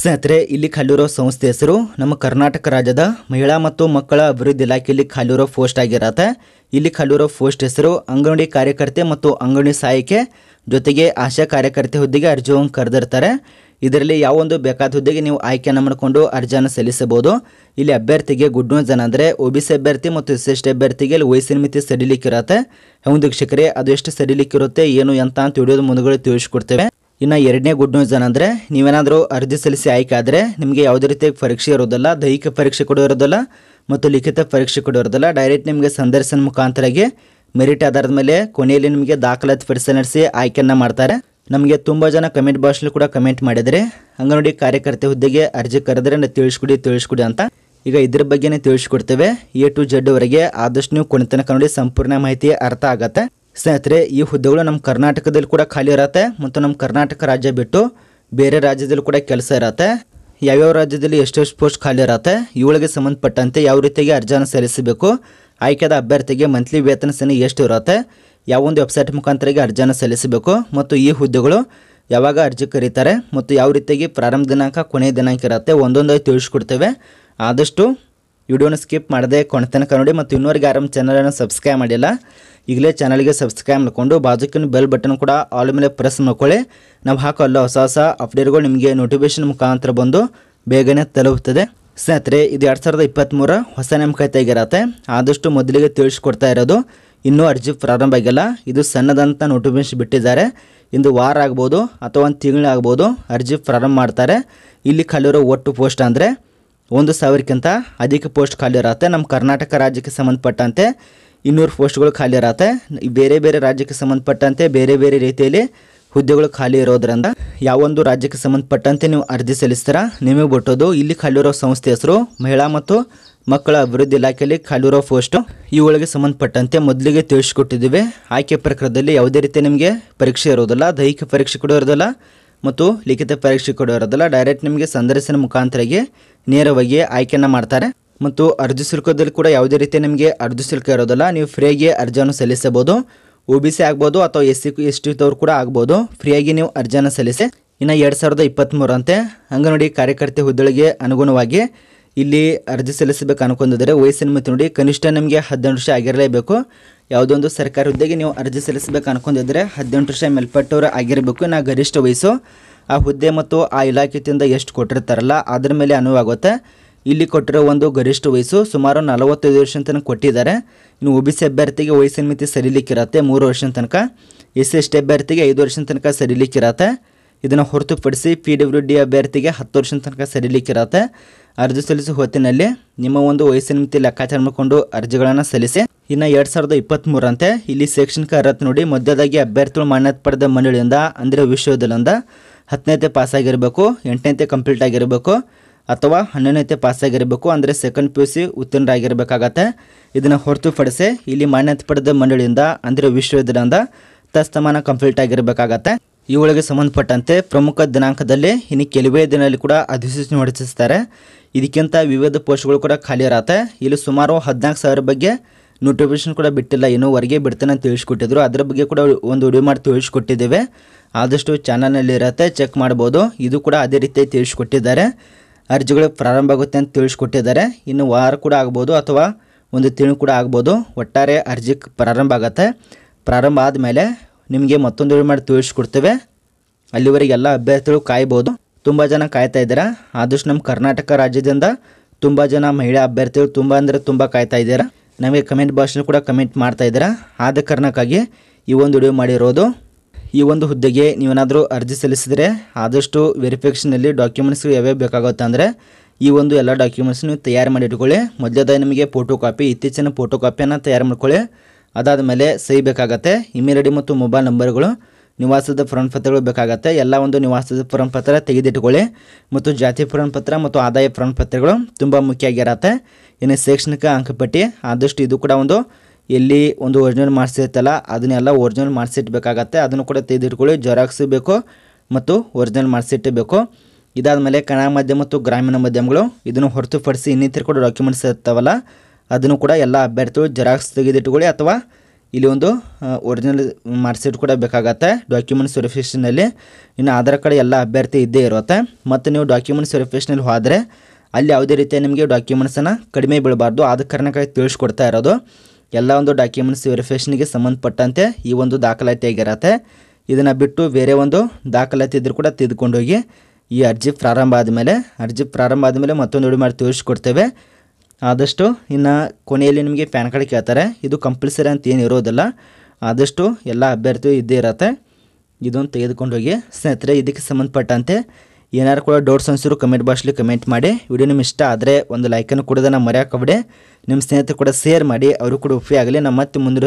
ಸ್ನೇಹಿತರೆ ಇಲ್ಲಿ ಖಾಲಿರೋ ಸಂಸ್ಥೆ ಹೆಸರು ನಮ್ಮ ಕರ್ನಾಟಕ ರಾಜ್ಯದ ಮಹಿಳಾ ಮತ್ತು ಮಕ್ಕಳ ಅಭಿವೃದ್ಧಿ ಇಲಾಖೆಯಲ್ಲಿ ಖಾಲಿರೋ ಪೋಸ್ಟ್ ಆಗಿರತ್ತೆ ಇಲ್ಲಿ ಖಾಲಿರೋ ಪೋಸ್ಟ್ ಹೆಸರು ಅಂಗನವಾಡಿ ಕಾರ್ಯಕರ್ತೆ ಮತ್ತು ಅಂಗನವಾಡಿ ಸಹಾಯಕೆ ಜೊತೆಗೆ ಆಶಾ ಕಾರ್ಯಕರ್ತೆ ಹುದ್ದೆಗೆ ಅರ್ಜಿಯನ್ನು ಕರೆದಿರ್ತಾರೆ ಇದರಲ್ಲಿ ಯಾವೊಂದು ಬೇಕಾದ ಹುದ್ದೆಗೆ ನೀವು ಆಯ್ಕೆಯನ್ನು ಮಾಡಿಕೊಂಡು ಅರ್ಜಿಯನ್ನು ಸಲ್ಲಿಸಬಹುದು ಇಲ್ಲಿ ಅಭ್ಯರ್ಥಿಗೆ ಗುಡ್ ನ್ಯೂಸ್ ಜನ ಅಂದರೆ ಒ ಬಿ ಸಿ ಅಭ್ಯರ್ಥಿ ಮತ್ತು ಎಸ್ ಎಸ್ ಟಿ ಅಭ್ಯರ್ಥಿಗೆ ಇಲ್ಲಿ ವಯಸ್ಸಿನ ಮಿತಿ ಸಡಿಲಿಕ್ಕಿರತ್ತೆ ಹೌದು ವೀಕ್ಷಕರೇ ಅದು ಎಷ್ಟು ಸಡಿಲಿಕ್ಕಿರುತ್ತೆ ಏನು ಅಂತ ಅಂತ ತಿಳಿಯೋದು ಮುಂದುಗಡೆ ತಿಳಿಸ್ಕೊಡ್ತೇವೆ ಇನ್ನು ಎರಡನೇ ಗುಡ್ ನ್ಯೂಸ್ ಏನಂದರೆ ನೀವೇನಾದರೂ ಅರ್ಜಿ ಸಲ್ಲಿಸಿ ಆಯ್ಕೆ ಆದರೆ ನಿಮಗೆ ಯಾವುದೇ ರೀತಿಯ ಪರೀಕ್ಷೆ ಇರೋದಿಲ್ಲ ದೈಹಿಕ ಪರೀಕ್ಷೆ ಕೂಡ ಮತ್ತು ಲಿಖಿತ ಪರೀಕ್ಷೆ ಕೂಡ ಡೈರೆಕ್ಟ್ ನಿಮಗೆ ಸಂದರ್ಶನ ಮುಖಾಂತರಾಗಿ ಮೆರಿಟ್ ಆಧಾರದ ಮೇಲೆ ಕೊನೆಯಲ್ಲಿ ನಿಮಗೆ ದಾಖಲಾತಿ ಪರೀಕ್ಷೆ ನಡೆಸಿ ಆಯ್ಕೆಯನ್ನು ಮಾಡ್ತಾರೆ ನಮಗೆ ತುಂಬ ಜನ ಕಮೆಂಟ್ ಬಾಕ್ಸ್ಲ್ಲಿ ಕೂಡ ಕಮೆಂಟ್ ಮಾಡಿದರೆ ನೋಡಿ ಕಾರ್ಯಕರ್ತೆ ಹುದ್ದೆಗೆ ಅರ್ಜಿ ಕರೆದ್ರೆ ನಾವು ತಿಳಿಸ್ಕೊಡಿ ತಿಳಿಸ್ಕೊಡಿ ಅಂತ ಈಗ ಇದ್ರ ಬಗ್ಗೆನೇ ತಿಳಿಸ್ಕೊಡ್ತೇವೆ ಎ ಟು ವರೆಗೆ ಆದಷ್ಟು ನೀವು ಕೊನೆತನಕ ನೋಡಿ ಸಂಪೂರ್ಣ ಮಾಹಿತಿ ಅರ್ಥ ಆಗತ್ತೆ ಸ್ನೇಹಿತರೆ ಈ ಹುದ್ದೆಗಳು ನಮ್ಮ ಕರ್ನಾಟಕದಲ್ಲಿ ಕೂಡ ಖಾಲಿ ಇರತ್ತೆ ಮತ್ತು ನಮ್ಮ ಕರ್ನಾಟಕ ರಾಜ್ಯ ಬಿಟ್ಟು ಬೇರೆ ರಾಜ್ಯದಲ್ಲಿ ಕೂಡ ಕೆಲಸ ಇರತ್ತೆ ಯಾವ್ಯಾವ ರಾಜ್ಯದಲ್ಲಿ ಎಷ್ಟೆಷ್ಟು ಪೋಸ್ಟ್ ಖಾಲಿ ಇರತ್ತೆ ಇವುಗಳಿಗೆ ಸಂಬಂಧಪಟ್ಟಂತೆ ಯಾವ ರೀತಿಯಾಗಿ ಅರ್ಜಿಯನ್ನು ಸಲ್ಲಿಸಬೇಕು ಆಯ್ಕೆದ ಅಭ್ಯರ್ಥಿಗೆ ಮಂತ್ಲಿ ವೇತನ ಸೇನೆ ಎಷ್ಟು ಇರುತ್ತೆ ಯಾವೊಂದು ವೆಬ್ಸೈಟ್ ಮುಖಾಂತರಗೆ ಅರ್ಜಿಯನ್ನು ಸಲ್ಲಿಸಬೇಕು ಮತ್ತು ಈ ಹುದ್ದೆಗಳು ಯಾವಾಗ ಅರ್ಜಿ ಕರೀತಾರೆ ಮತ್ತು ಯಾವ ರೀತಿಯಾಗಿ ಪ್ರಾರಂಭ ದಿನಾಂಕ ಕೊನೆಯ ದಿನಾಂಕ ಇರುತ್ತೆ ಒಂದೊಂದಾಗಿ ತಿಳಿಸ್ಕೊಡ್ತೇವೆ ಆದಷ್ಟು ವಿಡಿಯೋನ ಸ್ಕಿಪ್ ಮಾಡದೆ ಕೊನೆತನಕ ನೋಡಿ ಮತ್ತು ಇನ್ನೂರಿಗೆ ಆರಂಭ ಚಾನಲನ್ನು ಸಬ್ಸ್ಕ್ರೈಬ್ ಮಾಡಿಲ್ಲ ಈಗಲೇ ಚಾನಲ್ಗೆ ಸಬ್ಸ್ಕ್ರೈಬ್ ಮಾಡಿಕೊಂಡು ಬಾಜುಕಿನ ಬೆಲ್ ಬಟನ್ ಕೂಡ ಆಲ್ ಮೇಲೆ ಪ್ರೆಸ್ ಮಾಡ್ಕೊಳ್ಳಿ ನಾವು ಹಾಕೋ ಹೊಸ ಹೊಸ ಅಪ್ಡೇಟ್ಗಳು ನಿಮಗೆ ನೋಟಿಫಿಕೇಷನ್ ಮುಖಾಂತರ ಬಂದು ಬೇಗನೆ ತಲುಪುತ್ತದೆ ಸ್ನೇಹಿತರೆ ಇದು ಎರಡು ಸಾವಿರದ ಇಪ್ಪತ್ತ್ಮೂರ ಹೊಸ ನೇಮಕಾತಿ ತೆಗಿರತ್ತೆ ಆದಷ್ಟು ಮೊದಲಿಗೆ ತಿಳಿಸ್ಕೊಡ್ತಾ ಇರೋದು ಇನ್ನೂ ಅರ್ಜಿ ಪ್ರಾರಂಭ ಆಗಿಲ್ಲ ಇದು ಸಣ್ಣದಂತ ನೋಟಿಫಿಕೇಶನ್ ಬಿಟ್ಟಿದ್ದಾರೆ ಇಂದು ವಾರ ಆಗ್ಬೋದು ಅಥವಾ ಒಂದು ತಿಂಗಳು ಆಗ್ಬೋದು ಅರ್ಜಿ ಪ್ರಾರಂಭ ಮಾಡ್ತಾರೆ ಇಲ್ಲಿ ಖಾಲಿರೋ ಒಟ್ಟು ಪೋಸ್ಟ್ ಅಂದರೆ ಒಂದು ಸಾವಿರಕ್ಕಿಂತ ಅಧಿಕ ಪೋಸ್ಟ್ ಖಾಲಿ ಇರುತ್ತೆ ನಮ್ಮ ಕರ್ನಾಟಕ ರಾಜ್ಯಕ್ಕೆ ಸಂಬಂಧಪಟ್ಟಂತೆ ಇನ್ನೂರು ಪೋಸ್ಟ್ಗಳು ಖಾಲಿ ಇರತ್ತೆ ಬೇರೆ ಬೇರೆ ರಾಜ್ಯಕ್ಕೆ ಸಂಬಂಧಪಟ್ಟಂತೆ ಬೇರೆ ಬೇರೆ ರೀತಿಯಲ್ಲಿ ಹುದ್ದೆಗಳು ಖಾಲಿ ಇರೋದ್ರಿಂದ ಯಾವೊಂದು ರಾಜ್ಯಕ್ಕೆ ಸಂಬಂಧಪಟ್ಟಂತೆ ನೀವು ಅರ್ಜಿ ಸಲ್ಲಿಸ್ತೀರಾ ನಿಮಗೆ ಬಿಟ್ಟೋದು ಇಲ್ಲಿ ಖಾಲಿ ಇರೋ ಸಂಸ್ಥೆ ಹೆಸರು ಮಹಿಳಾ ಮತ್ತು ಮಕ್ಕಳ ಅಭಿವೃದ್ಧಿ ಇಲಾಖೆಯಲ್ಲಿ ಖಾಲಿರೋ ಪೋಸ್ಟು ಇವುಗಳಿಗೆ ಸಂಬಂಧಪಟ್ಟಂತೆ ಮೊದಲಿಗೆ ತಿಳಿಸ್ಕೊಟ್ಟಿದ್ದೀವಿ ಆಯ್ಕೆ ಪ್ರಕಾರದಲ್ಲಿ ಯಾವುದೇ ರೀತಿ ನಿಮಗೆ ಪರೀಕ್ಷೆ ಇರೋದಿಲ್ಲ ದೈಹಿಕ ಪರೀಕ್ಷೆ ಕೂಡ ಇರೋದಿಲ್ಲ ಮತ್ತು ಲಿಖಿತ ಪರೀಕ್ಷೆ ಕೂಡ ಇರೋದಿಲ್ಲ ಡೈರೆಕ್ಟ್ ನಿಮಗೆ ಸಂದರ್ಶನ ಮುಖಾಂತರಿಗೆ ನೇರವಾಗಿ ಆಯ್ಕೆಯನ್ನು ಮಾಡ್ತಾರೆ ಮತ್ತು ಅರ್ಜಿ ಶುಲ್ಕದಲ್ಲಿ ಕೂಡ ಯಾವುದೇ ರೀತಿ ನಿಮಗೆ ಅರ್ಜಿ ಶುಲ್ಕ ಇರೋದಿಲ್ಲ ನೀವು ಫ್ರೀಯಾಗಿ ಅರ್ಜಿಯನ್ನು ಸಲ್ಲಿಸಬಹುದು ಒ ಬಿ ಸಿ ಆಗ್ಬೋದು ಅಥವಾ ಎಸ್ ಸಿ ಎಸ್ ಟಿ ಕೂಡ ಆಗ್ಬೋದು ಫ್ರೀಯಾಗಿ ನೀವು ಅರ್ಜಿಯನ್ನು ಸಲ್ಲಿಸಿ ಇನ್ನು ಎರಡು ಸಾವಿರದ ಇಪ್ಪತ್ತ್ಮೂರಂತೆ ನೋಡಿ ಕಾರ್ಯಕರ್ತೆ ಹುದ್ದೆಗಳಿಗೆ ಅನುಗುಣವಾಗಿ ಇಲ್ಲಿ ಅರ್ಜಿ ಸಲ್ಲಿಸಬೇಕು ಅನ್ಕೊಂಡಿದ್ರೆ ವಯಸ್ಸಿನ ಮಿತಿ ನೋಡಿ ಕನಿಷ್ಠ ನಿಮಗೆ ಹದಿನೆಂಟು ವರ್ಷ ಆಗಿರಲೇಬೇಕು ಯಾವುದೊಂದು ಸರ್ಕಾರಿ ಹುದ್ದೆಗೆ ನೀವು ಅರ್ಜಿ ಸಲ್ಲಿಸಬೇಕು ಅನ್ಕೊಂಡಿದ್ರೆ ಹದಿನೆಂಟು ವರ್ಷ ಮೇಲ್ಪಟ್ಟವರು ಆಗಿರಬೇಕು ನಾ ಗರಿಷ್ಠ ವಯಸ್ಸು ಆ ಹುದ್ದೆ ಮತ್ತು ಆ ಇಲಾಖೆಯಿಂದ ಎಷ್ಟು ಕೊಟ್ಟಿರ್ತಾರಲ್ಲ ಅದರ ಮೇಲೆ ಅನುವಾಗುತ್ತೆ ಇಲ್ಲಿ ಕೊಟ್ಟಿರೋ ಒಂದು ಗರಿಷ್ಠ ವಯಸ್ಸು ಸುಮಾರು ನಲವತ್ತೈದು ವರ್ಷ ತನಕ ಕೊಟ್ಟಿದ್ದಾರೆ ಇನ್ನು ಒ ಬಿ ಸಿ ಅಭ್ಯರ್ಥಿಗೆ ವಯಸ್ಸಿನ ಮಿತಿ ಸರಿಲಿಕ್ಕಿರತ್ತೆ ಮೂರು ವರ್ಷದ ತನಕ ಎಸ್ ಎಸ್ ಟಿ ಅಭ್ಯರ್ಥಿಗೆ ಐದು ವರ್ಷದ ತನಕ ಸರಿಲಿಕ್ಕಿರತ್ತೆ ಇದನ್ನು ಹೊರತುಪಡಿಸಿ ಪಿ ಡಬ್ಲ್ಯೂ ಡಿ ಅಭ್ಯರ್ಥಿಗೆ ಹತ್ತು ವರ್ಷದ ತನಕ ಸರಿಲಿಕ್ಕಿರತ್ತೆ ಅರ್ಜಿ ಸಲ್ಲಿಸುವ ಹೊತ್ತಿನಲ್ಲಿ ನಿಮ್ಮ ಒಂದು ವಯಸ್ಸಿನ ಮಿತಿ ಲೆಕ್ಕಾಚಾರ ಮಾಡಿಕೊಂಡು ಅರ್ಜಿಗಳನ್ನು ಸಲ್ಲಿಸಿ ಇನ್ನು ಎರಡು ಸಾವಿರದ ಇಪ್ಪತ್ತ್ಮೂರಂತೆ ಇಲ್ಲಿ ಶೈಕ್ಷಣಿಕ ಅರ್ಹತೆ ನೋಡಿ ಮಧ್ಯದಾಗಿ ಅಭ್ಯರ್ಥಿಗಳು ಮಾನ್ಯತೆ ಪಡೆದ ಮಂಡಳಿಯಿಂದ ಅಂದರೆ ವಿಶ್ವವಿದ್ಯಾಲಯದಿಂದ ಹತ್ತನೇತೆ ಆಗಿರಬೇಕು ಎಂಟನೇತೆ ಕಂಪ್ಲೀಟ್ ಆಗಿರಬೇಕು ಅಥವಾ ಹನ್ನೊಂದನೇ ಪಾಸಾಗಿರಬೇಕು ಅಂದರೆ ಸೆಕೆಂಡ್ ಪಿ ಯು ಸಿ ಉತ್ತೀರ್ಣರಾಗಿರಬೇಕಾಗತ್ತೆ ಇದನ್ನು ಹೊರತುಪಡಿಸಿ ಇಲ್ಲಿ ಮಾನ್ಯತೆ ಪಡೆದ ಮಂಡಳಿಯಿಂದ ಅಂದರೆ ವಿಶ್ವವಿದ್ಯಾಲಯದಿಂದ ತಸ್ತಮಾನ ಕಂಪ್ಲೀಟ್ ಆಗಿರಬೇಕಾಗತ್ತೆ ಇವುಗಳಿಗೆ ಸಂಬಂಧಪಟ್ಟಂತೆ ಪ್ರಮುಖ ದಿನಾಂಕದಲ್ಲಿ ಇನ್ನು ಕೆಲವೇ ದಿನದಲ್ಲಿ ಕೂಡ ಅಧಿಸೂಚನೆ ಹೊರಡಿಸ್ತಾರೆ ಇದಕ್ಕಿಂತ ವಿವಿಧ ಪೋಸ್ಟ್ಗಳು ಕೂಡ ಖಾಲಿ ಇರತ್ತೆ ಇಲ್ಲಿ ಸುಮಾರು ಹದಿನಾಲ್ಕು ಸಾವಿರ ಬಗ್ಗೆ ನೋಟಿಫಿಕೇಶನ್ ಕೂಡ ಬಿಟ್ಟಿಲ್ಲ ಹೊರಗೆ ಬಿಡ್ತಾನೆ ಅಂತ ತಿಳಿಸ್ಕೊಟ್ಟಿದ್ರು ಅದರ ಬಗ್ಗೆ ಕೂಡ ಒಂದು ವಿಡಿಯೋ ಮಾಡಿ ತಿಳಿಸ್ಕೊಟ್ಟಿದ್ದೇವೆ ಆದಷ್ಟು ಚಾನಲ್ನಲ್ಲಿ ಇರುತ್ತೆ ಚೆಕ್ ಮಾಡ್ಬೋದು ಇದು ಕೂಡ ಅದೇ ರೀತಿ ತಿಳಿಸ್ಕೊಟ್ಟಿದ್ದಾರೆ ಅರ್ಜಿಗಳು ಪ್ರಾರಂಭ ಆಗುತ್ತೆ ಅಂತ ತಿಳಿಸ್ಕೊಟ್ಟಿದ್ದಾರೆ ಇನ್ನು ವಾರ ಕೂಡ ಆಗ್ಬೋದು ಅಥವಾ ಒಂದು ತಿಂಗಳು ಕೂಡ ಆಗ್ಬೋದು ಒಟ್ಟಾರೆ ಅರ್ಜಿ ಪ್ರಾರಂಭ ಆಗುತ್ತೆ ಪ್ರಾರಂಭ ಆದಮೇಲೆ ನಿಮಗೆ ಮತ್ತೊಂದು ಮಾಡಿ ತಿಳಿಸ್ಕೊಡ್ತೇವೆ ಎಲ್ಲ ಅಭ್ಯರ್ಥಿಗಳು ಕಾಯ್ಬೋದು ತುಂಬ ಜನ ಕಾಯ್ತಾ ಇದ್ದೀರಾ ಆದಷ್ಟು ನಮ್ಮ ಕರ್ನಾಟಕ ರಾಜ್ಯದಿಂದ ತುಂಬ ಜನ ಮಹಿಳಾ ಅಭ್ಯರ್ಥಿಗಳು ತುಂಬ ಅಂದರೆ ತುಂಬ ಕಾಯ್ತಾ ಇದ್ದೀರಾ ನಮಗೆ ಕಮೆಂಟ್ ಬಾಕ್ಸ್ನಲ್ಲಿ ಕೂಡ ಕಮೆಂಟ್ ಮಾಡ್ತಾ ಇದ್ದೀರಾ ಆದ ಕಾರಣಕ್ಕಾಗಿ ಈ ಒಂದು ವಿಡಿಯೋ ಮಾಡಿರೋದು ಈ ಒಂದು ಹುದ್ದೆಗೆ ನೀವೇನಾದರೂ ಅರ್ಜಿ ಸಲ್ಲಿಸಿದರೆ ಆದಷ್ಟು ವೆರಿಫಿಕೇಷನಲ್ಲಿ ಡಾಕ್ಯುಮೆಂಟ್ಸ್ಗಳು ಯಾವ್ಯಾವ ಬೇಕಾಗುತ್ತೆ ಅಂದರೆ ಈ ಒಂದು ಎಲ್ಲ ಡಾಕ್ಯುಮೆಂಟ್ಸ್ ನೀವು ತಯಾರು ಮಾಡಿ ಇಟ್ಕೊಳ್ಳಿ ಮೊದಲೇದಾಗಿ ನಿಮಗೆ ಫೋಟೋ ಕಾಪಿ ಇತ್ತೀಚಿನ ಫೋಟೋ ಕಾಪಿಯನ್ನು ತಯಾರು ಮಾಡ್ಕೊಳ್ಳಿ ಅದಾದ ಮೇಲೆ ಸಹಿ ಬೇಕಾಗತ್ತೆ ಇಮೇಲ್ ಐ ಡಿ ಮತ್ತು ಮೊಬೈಲ್ ನಂಬರ್ಗಳು ನಿವಾಸದ ಪ್ರಮಾಣ ಪತ್ರಗಳು ಬೇಕಾಗುತ್ತೆ ಎಲ್ಲ ಒಂದು ನಿವಾಸದ ಪ್ರಮಾಣ ಪತ್ರ ತೆಗೆದಿಟ್ಕೊಳ್ಳಿ ಮತ್ತು ಜಾತಿ ಪ್ರಮಾಣ ಪತ್ರ ಮತ್ತು ಆದಾಯ ಪ್ರಮಾಣ ಪತ್ರಗಳು ತುಂಬ ಮುಖ್ಯ ಆಗಿರತ್ತೆ ಇನ್ನು ಶೈಕ್ಷಣಿಕ ಅಂಕಪಟ್ಟಿ ಆದಷ್ಟು ಇದು ಕೂಡ ಒಂದು ಎಲ್ಲಿ ಒಂದು ಒರಿಜಿನಲ್ ಮಾಡಿಸಿರ್ತಲ್ಲ ಇರ್ತಲ್ಲ ಅದನ್ನೆಲ್ಲ ಒರಿಜಿನಲ್ ಮಾಡಿಸಿಟ್ಬೇಕಾಗತ್ತೆ ಬೇಕಾಗತ್ತೆ ಅದನ್ನು ಕೂಡ ತೆಗೆದಿಟ್ಕೊಳ್ಳಿ ಜೆರಾಕ್ಸ್ ಬೇಕು ಮತ್ತು ಒರಿಜಿನಲ್ ಮಾರ್ಕ್ಸ್ ಬೇಕು ಇದಾದ ಮೇಲೆ ಕನ್ನಡ ಮಾಧ್ಯಮ ಮತ್ತು ಗ್ರಾಮೀಣ ಮಾಧ್ಯಮಗಳು ಇದನ್ನು ಹೊರತುಪಡಿಸಿ ಇನ್ನಿತರ ಕೂಡ ಡಾಕ್ಯುಮೆಂಟ್ಸ್ ಇರ್ತಾವಲ್ಲ ಅದನ್ನು ಕೂಡ ಎಲ್ಲ ಅಭ್ಯರ್ಥಿಗಳು ಜೆರಾಕ್ಸ್ ತೆಗೆದಿಟ್ಕೊಳ್ಳಿ ಅಥವಾ ಇಲ್ಲಿ ಒಂದು ಒರಿಜಿನಲ್ ಮಾಡಿಸಿಟ್ಟು ಕೂಡ ಬೇಕಾಗತ್ತೆ ಡಾಕ್ಯುಮೆಂಟ್ಸ್ ವೆರಿಫಿಕೇಷನಲ್ಲಿ ಇನ್ನು ಆಧಾರ್ ಕಾರ್ಡ್ ಎಲ್ಲ ಅಭ್ಯರ್ಥಿ ಇದ್ದೇ ಇರುತ್ತೆ ಮತ್ತು ನೀವು ಡಾಕ್ಯುಮೆಂಟ್ಸ್ ವೆರಿಫಿಕೇಷನಲ್ಲಿ ಹೋದರೆ ಅಲ್ಲಿ ಯಾವುದೇ ರೀತಿಯ ನಿಮಗೆ ಡಾಕ್ಯುಮೆಂಟ್ಸನ್ನು ಕಡಿಮೆ ಬೀಳಬಾರ್ದು ಆದ ಕಾರಣಕ್ಕಾಗಿ ತಿಳಿಸ್ಕೊಡ್ತಾ ಇರೋದು ಎಲ್ಲ ಒಂದು ಡಾಕ್ಯುಮೆಂಟ್ಸ್ ವೆರಿಫಿಕೇಷನ್ಗೆ ಸಂಬಂಧಪಟ್ಟಂತೆ ಈ ಒಂದು ದಾಖಲಾತಿ ಆಗಿರತ್ತೆ ಇದನ್ನು ಬಿಟ್ಟು ಬೇರೆ ಒಂದು ದಾಖಲಾತಿ ಇದ್ರೂ ಕೂಡ ಹೋಗಿ ಈ ಅರ್ಜಿ ಪ್ರಾರಂಭ ಆದಮೇಲೆ ಅರ್ಜಿ ಪ್ರಾರಂಭ ಆದಮೇಲೆ ಮತ್ತೊಂದು ಹುಡಿ ಮಾಡಿ ತೋರಿಸ್ಕೊಡ್ತೇವೆ ಆದಷ್ಟು ಇನ್ನು ಕೊನೆಯಲ್ಲಿ ನಿಮಗೆ ಪ್ಯಾನ್ ಕಾರ್ಡ್ ಕೇಳ್ತಾರೆ ಇದು ಕಂಪಲ್ಸರಿ ಅಂತ ಏನು ಇರೋದಿಲ್ಲ ಆದಷ್ಟು ಎಲ್ಲ ಅಭ್ಯರ್ಥಿಯು ಇದ್ದೇ ಇರತ್ತೆ ಇದೊಂದು ಹೋಗಿ ಸ್ನೇಹಿತರೆ ಇದಕ್ಕೆ ಸಂಬಂಧಪಟ್ಟಂತೆ ಏನಾರು ಕೂಡ ಡೌಟ್ಸ್ ಅನಿಸಿದ್ರು ಕಮೆಂಟ್ ಬಾಕ್ಸ್ಲಿ ಕಮೆಂಟ್ ಮಾಡಿ ವಿಡಿಯೋ ನಿಮ್ಗೆ ಇಷ್ಟ ಆದರೆ ಒಂದು ಲೈಕನ್ನು ಕೂಡ ಮರೆಯೋಕೆ ಬಿಡಿ ನಿಮ್ಮ ಸ್ನೇಹಿತರು ಕೂಡ ಶೇರ್ ಮಾಡಿ ಅವರು ಕೂಡ ಉಪಯೋಗ ಆಗಲಿ ನಮ್ಮ ಮತ್ತೆ ಮುಂದಿರೋ